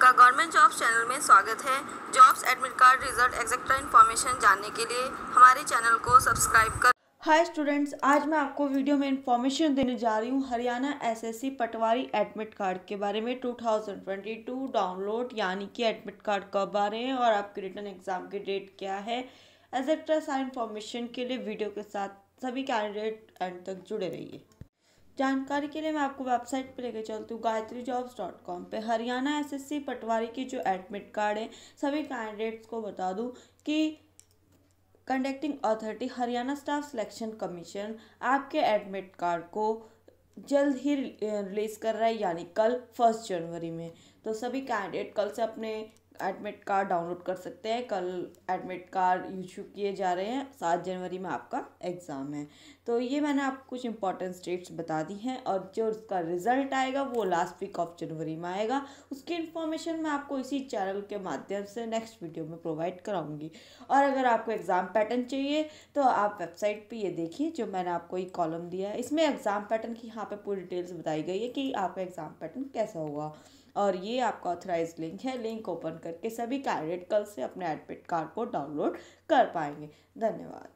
का government jobs channel में स्वागत है jobs admit card result etcetera information जानने के लिए हमारे चैनल को सब्सक्राइब कर हाय स्टूडेंट्स आज मैं आपको वीडियो में इन्फॉर्मेशन देने जा रही हूँ Haryana SSC Patwari admit card के बारे में 2022 डाउनलोड यानी कि एडमिट कार्ड कब आ रहे हैं और आपके रिटर्न एग्जाम की डेट क्या है एक्सेट्रा सारी इन्फॉर्मेशन के लिए वीडियो के साथ सभी कैंडिडेट एंड तक जुड़े रहिए जानकारी के लिए मैं आपको वेबसाइट पर लेकर चलती हूँ गायत्री जॉब्स डॉट कॉम पर Haryana S S C Patwari की जो एडमिट कार्ड है सभी कैंडिडेट्स को बता दूँ कि conducting authority Haryana staff selection commission आपके एडमिट कार्ड को जल्द ही रिलीज़ कर रहा है यानी कल फर्स्ट जनवरी में तो सभी कैंडिडेट कल से अपने एडमिट कार्ड डाउनलोड कर सकते हैं कल एडमिट कार्ड इशू किए जा रहे हैं सात जनवरी में आपका एग्ज़ाम है तो ये मैंने आपको कुछ इंपॉर्टेंट स्टेट्स बता दी हैं और जो उसका रिज़ल्ट आएगा वो लास्ट वीक ऑफ जनवरी में आएगा उसकी इन्फॉर्मेशन मैं आपको इसी चैनल के माध्यम से नेक्स्ट वीडियो में प्रोवाइड कराऊंगी और अगर आपको एग्ज़ाम पैटर्न चाहिए तो आप वेबसाइट पर ये देखिए जो मैंने आपको एक कॉलम दिया है इसमें एग्ज़ाम पैटर्न की यहाँ पर पूरी डिटेल्स बताई गई है कि आपका एग्ज़ाम पैटर्न कैसा होगा और ये आपका ऑथराइज लिंक है लिंक ओपन करके सभी कैंडिडेट कल से अपने एडमिट कार्ड को डाउनलोड कर पाएंगे धन्यवाद